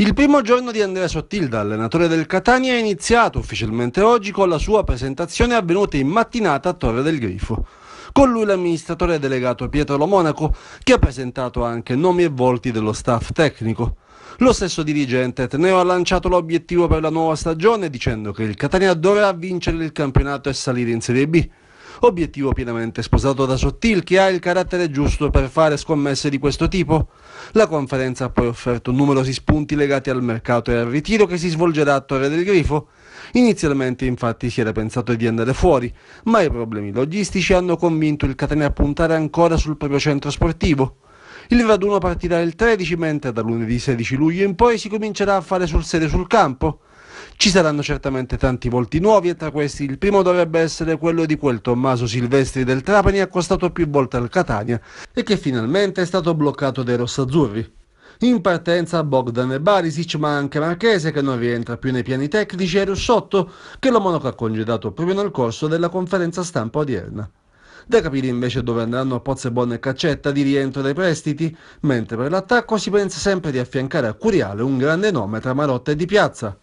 Il primo giorno di Andrea Sottilda, allenatore del Catania, è iniziato ufficialmente oggi con la sua presentazione avvenuta in mattinata a Torre del Grifo. Con lui l'amministratore delegato Pietro Lomonaco, che ha presentato anche nomi e volti dello staff tecnico. Lo stesso dirigente Etneo ha lanciato l'obiettivo per la nuova stagione dicendo che il Catania dovrà vincere il campionato e salire in Serie B obiettivo pienamente sposato da Sottil che ha il carattere giusto per fare scommesse di questo tipo. La conferenza ha poi offerto numerosi spunti legati al mercato e al ritiro che si svolgerà a Torre del Grifo. Inizialmente infatti si era pensato di andare fuori, ma i problemi logistici hanno convinto il Catania a puntare ancora sul proprio centro sportivo. Il raduno partirà il 13 mentre da lunedì 16 luglio in poi si comincerà a fare sul sede sul campo. Ci saranno certamente tanti volti nuovi e tra questi il primo dovrebbe essere quello di quel Tommaso Silvestri del Trapani accostato più volte al Catania e che finalmente è stato bloccato dai rossazzurri. In partenza Bogdan e Barisic, ma anche Marchese che non rientra più nei piani tecnici e Russotto che lo Monaco ha congedato proprio nel corso della conferenza stampa odierna. Da capire invece dove andranno Pozzebon e Caccetta di rientro dai prestiti, mentre per l'attacco si pensa sempre di affiancare a Curiale un grande nome tra Marotta e Di Piazza.